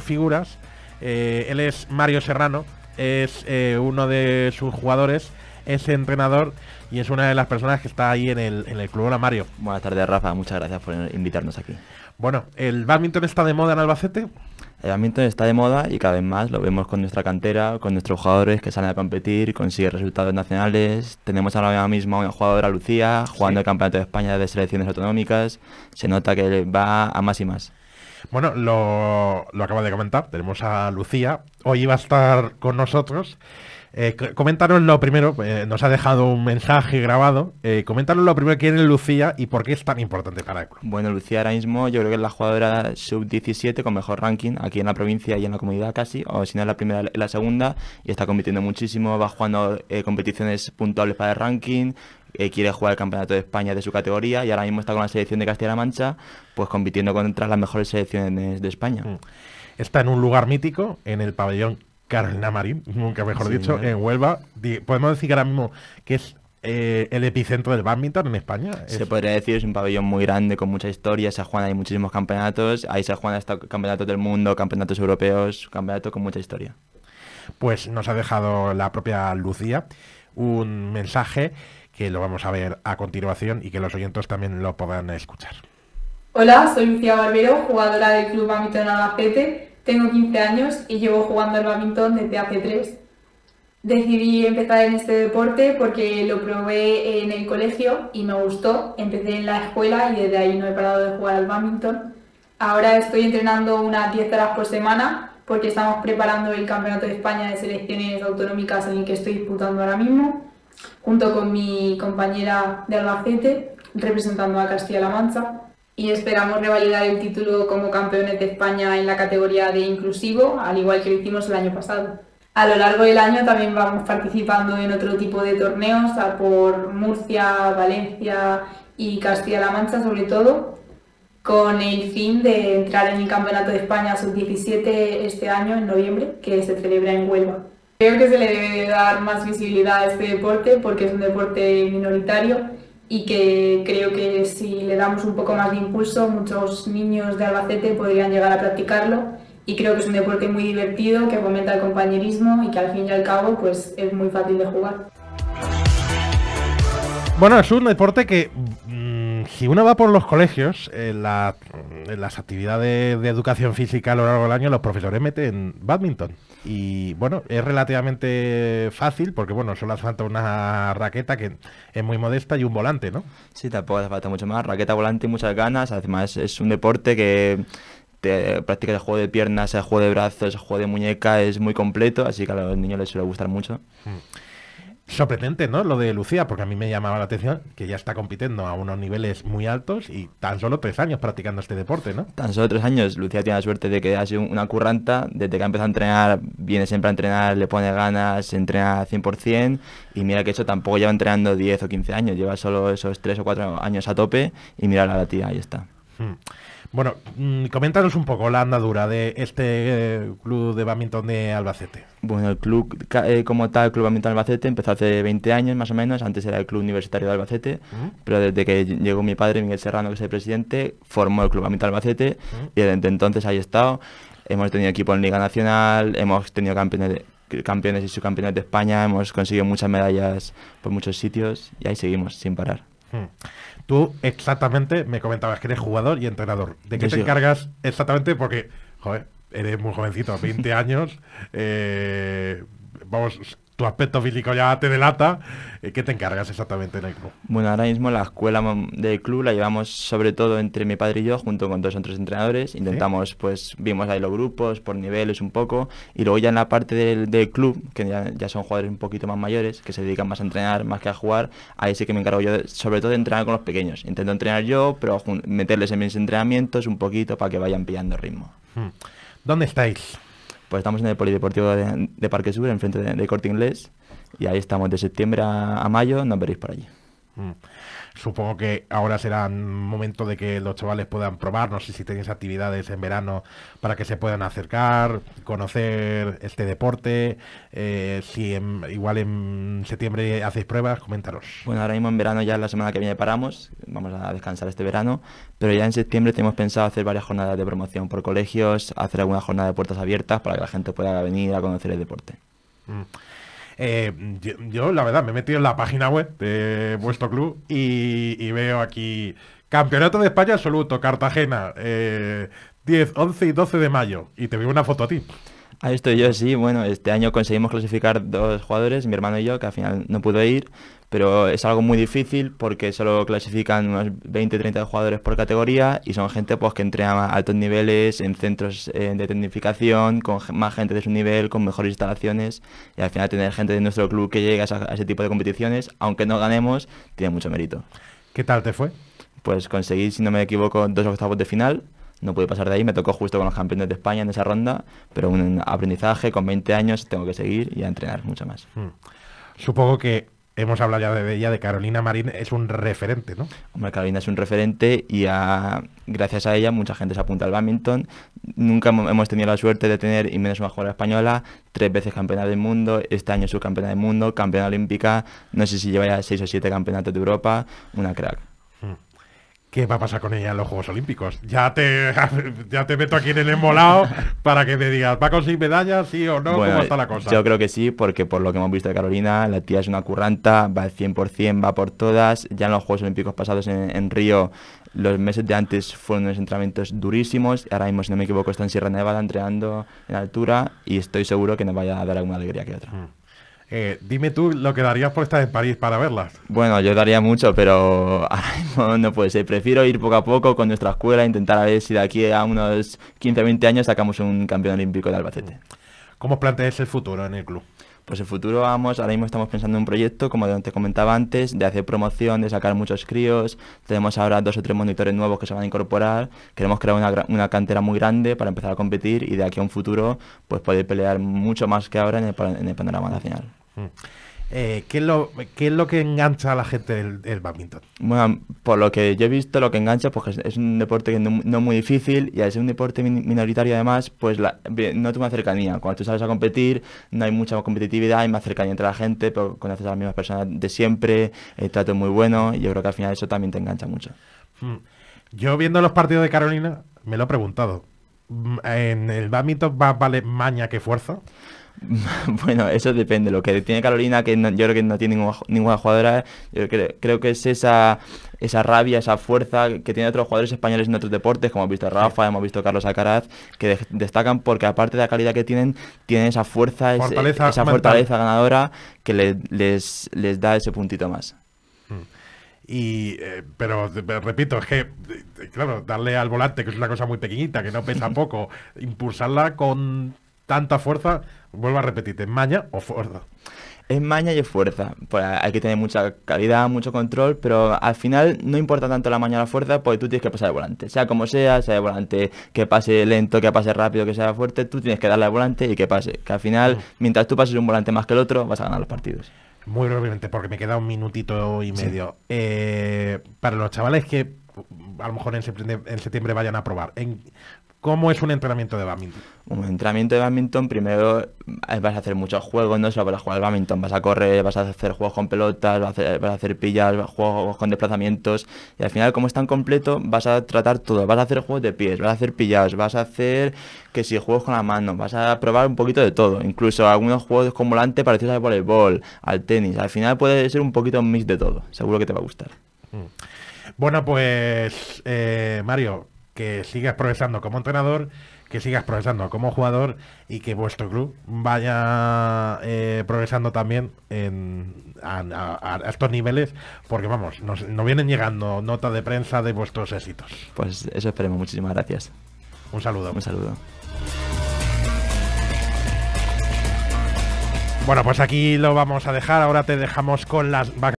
figuras. Eh, él es Mario Serrano, es eh, uno de sus jugadores, es entrenador y es una de las personas que está ahí en el, Club Hola Mario. Buenas tardes, Rafa. Muchas gracias por invitarnos aquí. Bueno, ¿el badminton está de moda en Albacete? El badminton está de moda y cada vez más lo vemos con nuestra cantera, con nuestros jugadores que salen a competir, consiguen resultados nacionales. Tenemos ahora mismo a una jugadora Lucía jugando el Campeonato de España de selecciones autonómicas. Se nota que va a más y más. Bueno, lo, lo acaba de comentar, tenemos a Lucía, hoy iba a estar con nosotros. Eh, coméntanos lo primero, eh, nos ha dejado un mensaje grabado. Eh, coméntanos lo primero que es Lucía y por qué es tan importante para el Bueno, Lucía ahora mismo yo creo que es la jugadora sub-17 con mejor ranking aquí en la provincia y en la comunidad casi, o si no es la primera, la segunda, y está compitiendo muchísimo, va jugando eh, competiciones puntuables para el ranking, eh, quiere jugar el Campeonato de España de su categoría y ahora mismo está con la selección de Castilla-La Mancha, pues compitiendo contra las mejores selecciones de España. Mm. Está en un lugar mítico, en el pabellón Carolina Marín, nunca mejor dicho, en Huelva. Podemos decir que ahora mismo que es eh, el epicentro del badminton en España. Se podría decir, es un pabellón muy grande, con mucha historia, se juegan hay muchísimos campeonatos, ahí se juegan hasta campeonatos del mundo, campeonatos europeos, campeonatos con mucha historia. Pues nos ha dejado la propia Lucía un mensaje que lo vamos a ver a continuación y que los oyentes también lo puedan escuchar. Hola, soy Lucía Barbero, jugadora del Club Badminton Albacete. Tengo 15 años y llevo jugando al badminton desde hace 3. Decidí empezar en este deporte porque lo probé en el colegio y me gustó. Empecé en la escuela y desde ahí no he parado de jugar al badminton. Ahora estoy entrenando unas 10 horas por semana porque estamos preparando el Campeonato de España de Selecciones Autonómicas en el que estoy disputando ahora mismo junto con mi compañera de Albacete, representando a Castilla-La Mancha. Y esperamos revalidar el título como campeones de España en la categoría de inclusivo, al igual que lo hicimos el año pasado. A lo largo del año también vamos participando en otro tipo de torneos, por Murcia, Valencia y Castilla-La Mancha sobre todo, con el fin de entrar en el Campeonato de España Sub-17 este año, en noviembre, que se celebra en Huelva. Creo que se le debe dar más visibilidad a este deporte porque es un deporte minoritario y que creo que si le damos un poco más de impulso, muchos niños de Albacete podrían llegar a practicarlo y creo que es un deporte muy divertido que fomenta el compañerismo y que al fin y al cabo pues es muy fácil de jugar. Bueno, es un deporte que mm, si uno va por los colegios, en, las actividades de educación física a lo largo del año, los profesores meten badminton. Y bueno, es relativamente fácil porque, bueno, solo hace falta una raqueta que es muy modesta y un volante, ¿no? Sí, tampoco hace falta mucho más. Raqueta, volante y muchas ganas. Además, es un deporte que te practicas el juego de piernas, el juego de brazos, el juego de muñeca, es muy completo, así que a los niños les suele gustar mucho. Mm sorprendente, ¿no? Lo de Lucía, porque a mí me llamaba la atención que ya está compitiendo a unos niveles muy altos y tan solo tres años practicando este deporte, ¿no? Tan solo tres años. Lucía tiene la suerte de que ha sido una curranta. Desde que ha empezado a entrenar, viene siempre a entrenar, le pone ganas, se entrena 100%. Y mira que eso tampoco lleva entrenando 10 o 15 años. Lleva solo esos tres o cuatro años a tope. Y mira la tía, ahí está. Hmm. Bueno, mm, coméntanos un poco la andadura de este eh, club de badminton de Albacete. Bueno, el club eh, como tal, el club badminton Albacete, empezó hace 20 años más o menos. Antes era el club universitario de Albacete, pero desde que llegó mi padre, Miguel Serrano, que es el presidente, formó el club badminton Albacete y desde entonces ahí estado. Hemos tenido equipo en Liga Nacional, hemos tenido campeones campeones y subcampeones de España, hemos conseguido muchas medallas por muchos sitios y ahí seguimos sin parar. Hmm. Tú exactamente me comentabas que eres jugador y entrenador. ¿De qué te encargas exactamente? Porque, joder, eres muy jovencito, 20 años. Eh, vamos, tu aspecto físico ya te delata, eh, ¿qué te encargas exactamente en el club? Bueno, ahora mismo la escuela del club la llevamos sobre todo entre mi padre y yo, junto con dos otros entrenadores. Intentamos, pues, vimos ahí los grupos, por niveles un poco, y luego ya en la parte del, club, que ya, son jugadores un poquito más mayores, que se dedican más a entrenar, más que a jugar, ahí sí que me encargo yo, sobre todo de entrenar con los pequeños. Intento entrenar yo, pero meterles en mis entrenamientos un poquito para que vayan pillando ritmo. Hmm. ¿Dónde estáis? Pues estamos en el Polideportivo de, Parque Sur, enfrente de, de Corte Inglés, y ahí estamos de septiembre a, a mayo, nos veréis por allí. Mm. Supongo que ahora será momento de que los chavales puedan probar, no sé si tenéis actividades en verano para que se puedan acercar, conocer este deporte, eh, si igual en septiembre hacéis pruebas, coméntanos. Bueno, ahora mismo en verano ya la semana que viene paramos, vamos a descansar este verano, pero ya en septiembre tenemos pensado hacer varias jornadas de promoción por colegios, hacer alguna jornada de puertas abiertas para que la gente pueda venir a conocer el deporte. Mm. Eh, yo, la verdad, me he metido en la página web de vuestro club y, veo aquí Campeonato de España absoluto, Cartagena, 10, eh, 11 y 12 de mayo. Y te veo una foto a ti. A ah, esto yo, sí. Bueno, este año conseguimos clasificar dos jugadores, mi hermano y yo, que al final no pudo ir, pero es algo muy difícil porque solo clasifican unos 20-30 jugadores por categoría y son gente pues, que entrena a altos niveles, en centros eh, de tecnificación, con más gente de su nivel, con mejores instalaciones y al final tener gente de nuestro club que llegue a, a ese tipo de competiciones, aunque no ganemos, tiene mucho mérito. ¿Qué tal te fue? Pues conseguí, si no me equivoco, dos octavos de final no pude pasar de ahí, me tocó justo con los campeones de España en esa ronda, pero un aprendizaje, con 20 años tengo que seguir y a entrenar mucho más. Hmm. Supongo que hemos hablado ya de ella, de Carolina Marín, es un referente, ¿no? Hombre, Carolina es un referente y gracias a ella mucha gente se apunta al badminton. Nunca hemos tenido la suerte de tener, y menos una jugadora española, tres veces campeona del mundo, este año subcampeona del mundo, campeona olímpica, no sé si lleva ya seis o siete campeonatos de Europa, una crack. ¿Qué va a pasar con ella en los Juegos Olímpicos? Ya te, ya te meto aquí en el embolado para que me digas, ¿va a conseguir medallas, sí o no? ¿Cómo está la cosa? Yo creo que sí, porque por lo que hemos visto de Carolina, la tía es una curranta, va al 100%, va por todas. Ya en los Juegos Olímpicos pasados en, Río, los meses de antes fueron unos entrenamientos durísimos. Ahora mismo, si no me equivoco, está en Sierra Nevada entrenando en altura y estoy seguro que nos vaya a dar alguna alegría que otra. Mm. Eh, dime tú lo que darías por estar en París para verlas. Bueno, yo daría mucho, pero ahora no puede ser. Prefiero ir poco a poco con nuestra escuela, e intentar a ver si de aquí a unos 15 o 20 años sacamos un campeón olímpico de Albacete. ¿Cómo planteas el futuro en el club? pues el futuro vamos, ahora mismo estamos pensando en un proyecto, como te comentaba antes, de hacer promoción, de sacar muchos críos, tenemos ahora dos o tres monitores nuevos que se van a incorporar, queremos crear una, cantera muy grande para empezar a competir y de aquí a un futuro pues poder pelear mucho más que ahora en el panorama nacional. Eh, ¿qué, es lo, que engancha a la gente del, badminton? Bueno, por lo que yo he visto, lo que engancha porque es un deporte que no, muy difícil y al ser un deporte minoritario además, pues no tiene una cercanía. Cuando tú sales a competir, no hay mucha competitividad, hay más cercanía entre la gente, pero conoces a las mismas personas de siempre, el trato es muy bueno y yo creo que al final eso también te engancha mucho. Hmm. Yo viendo los partidos de Carolina, me lo he preguntado. Mm, ¿En el badminton vale maña que fuerza? Bueno, eso depende. Lo que tiene Carolina, que yo creo que no tiene ninguna, jugadora, yo creo, creo, que es esa, esa rabia, esa fuerza que tienen otros jugadores españoles en otros deportes, como hemos visto Rafa, hemos visto Carlos Alcaraz, que destacan porque aparte de la calidad que tienen, tienen esa fuerza, esa fortaleza ganadora que les, les da ese puntito más. Hmm. Y, eh, pero, pero, eh, repito, es que, claro, darle al volante, que es una cosa muy pequeñita, que no pesa poco, impulsarla con tanta fuerza, vuelvo a repetir, repetirte, maña o fuerza. Es maña y es fuerza. Pues hay que tener mucha calidad, mucho control, pero al final no importa tanto la maña o la fuerza, porque tú tienes que pasar el volante. Sea como sea, sea el volante que pase lento, que pase rápido, que sea fuerte, tú tienes que darle al volante y que pase. Que al final, mm. mientras tú pases un volante más que el otro, vas a ganar los partidos. Muy brevemente, porque me queda un minutito y medio. Eh, para los chavales que a lo mejor en septiembre, vayan a probar, ¿Cómo es un entrenamiento de badminton? Un entrenamiento de badminton, primero vas a hacer muchos juegos, no solo para jugar al badminton, vas a correr, vas a hacer juegos con pelotas, vas a hacer, pillas, juegos con desplazamientos, y al final como es tan completo, vas a tratar todo, vas a hacer juegos de pies, vas a hacer pillas, vas a hacer que si juegos con la mano, vas a probar un poquito de todo, incluso algunos juegos con volante parecidos al voleibol, al tenis, al final puede ser un poquito un mix de todo, seguro que te va a gustar. Bueno, pues Mario, que sigas progresando como entrenador, que sigas progresando como jugador y que vuestro club vaya eh, progresando también en, a, estos niveles, porque vamos, nos, nos vienen llegando notas de prensa de vuestros éxitos. Pues eso esperemos, muchísimas gracias. Un saludo. Un saludo. Bueno, pues aquí lo vamos a dejar. Ahora te dejamos con las vacaciones.